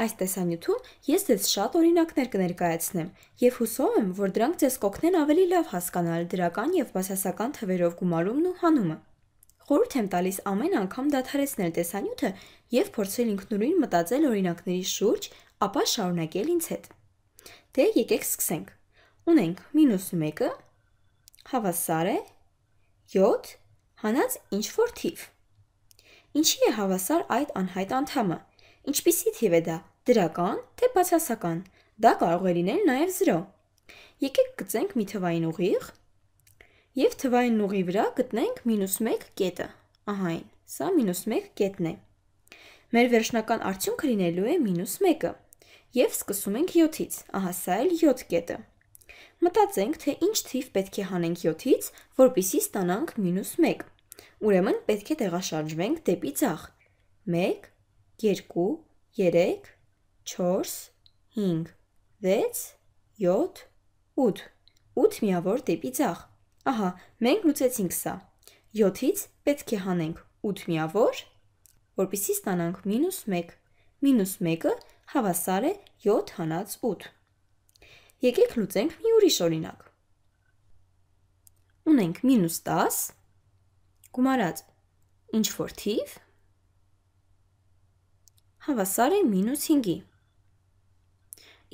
Այս տեսանյութում ես ձեզ շատ օրինակներ կներկայացնեմ եւ հուսով եմ, որ դրանք ձեզ կօգնեն ավելի լավ հասկանալ դրական եւ բացասական թվերով գումարումն ու հանումը։ Խորհուրդ եմ տալիս ամեն անգամ դադարեցնել տեսանյութը եւ փորձել ինքնուրույն մտածել օրինակների շուրջ, ապա շարունակել ինձ հետ։ Դե եկեք սկսենք։ Ունենք -1-ը հավասար է 7 հանած ինչ որ թիվ։ Ինչի է հավասար այդ անհայտ անդամը 1 Ինչպիսի թիվ է դա՝ դրական, թե բացասական։ Դա կարող է լինել նաև 0։ Եկեք գծենք մի թվային ուղիղ եւ թվային ուղի վրա գտնենք -1 կետը։ Ահա այն, սա -1 կետն է։ Մեր վերջնական արդյունքը լինելու է -1-ը եւ սկսում ենք 7-ից։ Ահա սա էլ 7 կետը։ Մտածենք, թե ինչ թիվ պետք է հանենք 7-ից, որպիսի ստանանք -1։ Ուրեմն պետք է տեղաշարժվենք դեպի ցախ։ 1 2, 3, 4, 5, 6, 7, 8, 8 միավոր դեպի ձախ։ Ահա, մենք լուծեցինք սա։ 7-ից պետք է հանենք 8 միավոր, որպիսի ստանանք մինուս 1։ Մինուս 1-ը հավասար է 7 հանած 8։ Եկեք լուծենք մի ուրիշ օրինակ։ Ունենք մինուս 10, գումարած ինչ-որ թիվ, հավասար է մինուս 5-ի։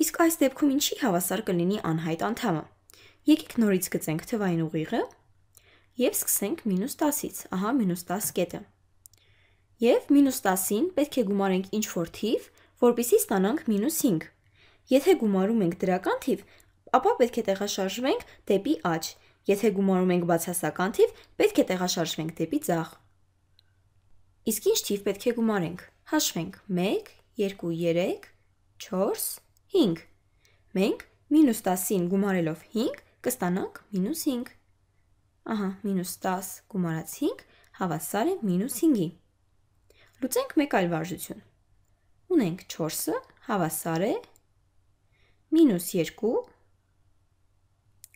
Իսկ այս դեպքում ինչի հավասար կլինի անհայտ անդամը։ Եկեք նորից գծենք թվային ուղիղը և սկսենք մինուս 10-ից, ահա մինուս 10 կետը։ Եվ մինուս 10-ին պետք է գումարենք ինչ-որ թիվ, որպիսի ստանանք մինուս 5։ Եթե գումարում ենք դրական թիվ, ապա պետք է տեղաշարժվենք դեպի աջ։ Եթե գումարում ենք բացասական թիվ, պետք է տեղաշարժվենք դեպի ձախ։ Իսկ ինչ թիվ պետք է գումարենք։ Հաշվենք 1, 2, 3, 4, 5։ Մենք մինուս 10-ին գումարելով 5 կստանանք մինուս 5։ Ահա, մինուս 10 գումարած 5 հավասար է մինուս 5-ի։ Լուծենք մեկ այլ վարժություն։ Ունենք 4-ը հավասար է մինուս 2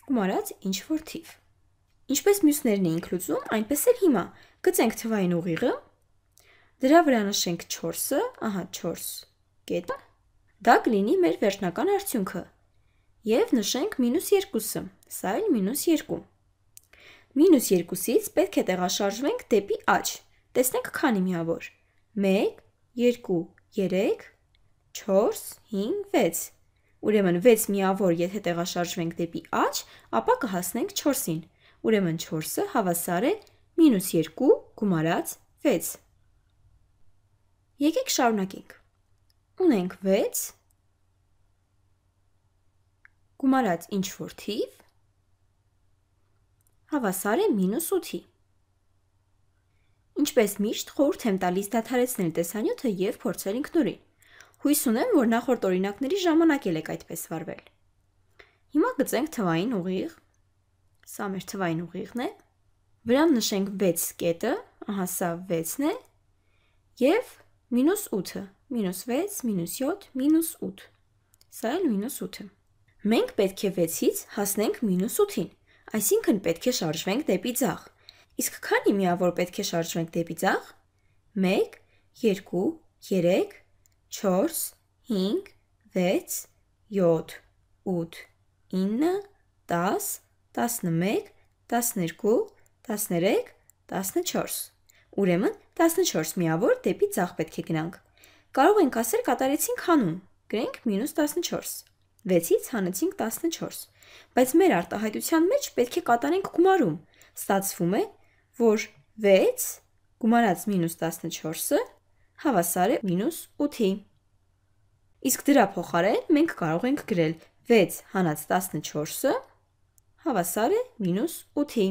գումարած ինչ-որ թիվ։ Ինչպես մյուսներն էինք լուծում, այնպես էլ հիմա։ Գծենք թվային ուղիղը 0 Դրա վրա նշենք 4-ը, ահա 4 կետը։ Դա կլինի մեր վերջնական արդյունքը։ Եվ նշենք -2-ը, սա էլ -2։ -2-ից պետք է տեղաշարժվենք դեպի աճ։ Տեսնենք քանի միավոր։ 1, 2, 3, 4, 5, 6։ Ուրեմն 6 միավոր, եթե տեղաշարժվենք դեպի աճ, ապա կհասնենք 4-ին։ Ուրեմն 4-ը հավասար է -2 գումարած 6։ Եկեք շարունակենք։ Ունենք 6 գումարած ինչ որ թիվ հավասար է -8-ի։ Ինչպես միշտ խորհուրդ եմ տալիս դադարեցնել տեսանյութը եւ փորձել ինքնուրույն։ Հույս ունեմ, որ նախորդ օրինակների ժամանակ ելեք այդպես վարվել։ Հիմա գծենք թվային ուղիղ։ Սա մեր թվային ուղիղն է։ Վրան նշենք 6 կետը, ահա սա 6-ն է։ Եվ մինուս 8-ը, մինուս 6, մինուս 7, մինուս 8։ Սա էլ մինուս 8-ը։ Մենք պետք է 6-ից հասնենք մինուս 8-ին, այսինքն պետք է շարժվենք դեպի ձախ։ Իսկ քանի միավոր պետք է շարժվենք դեպի ձախ։ 1, 2, 3, 4, 5, 6, 7, 8, 9, 10, 11, 12, 13, 14։ Ուրեմն 14 միավոր դեպի ցախ պետք է գնանք։ Կարող ենք ասել կատարեցինք հանում։ Գրենք -14։ 6-ից հանեցինք 14։ Բայց մեր արտահայտության մեջ պետք է կատարենք գումարում։ Ստացվում է, որ 6 գումարած -14-ը հավասար է -8-ի։ Իսկ դրա փոխարեն մենք կարող ենք գրել 6 հանած 14-ը հավասար է -8-ի։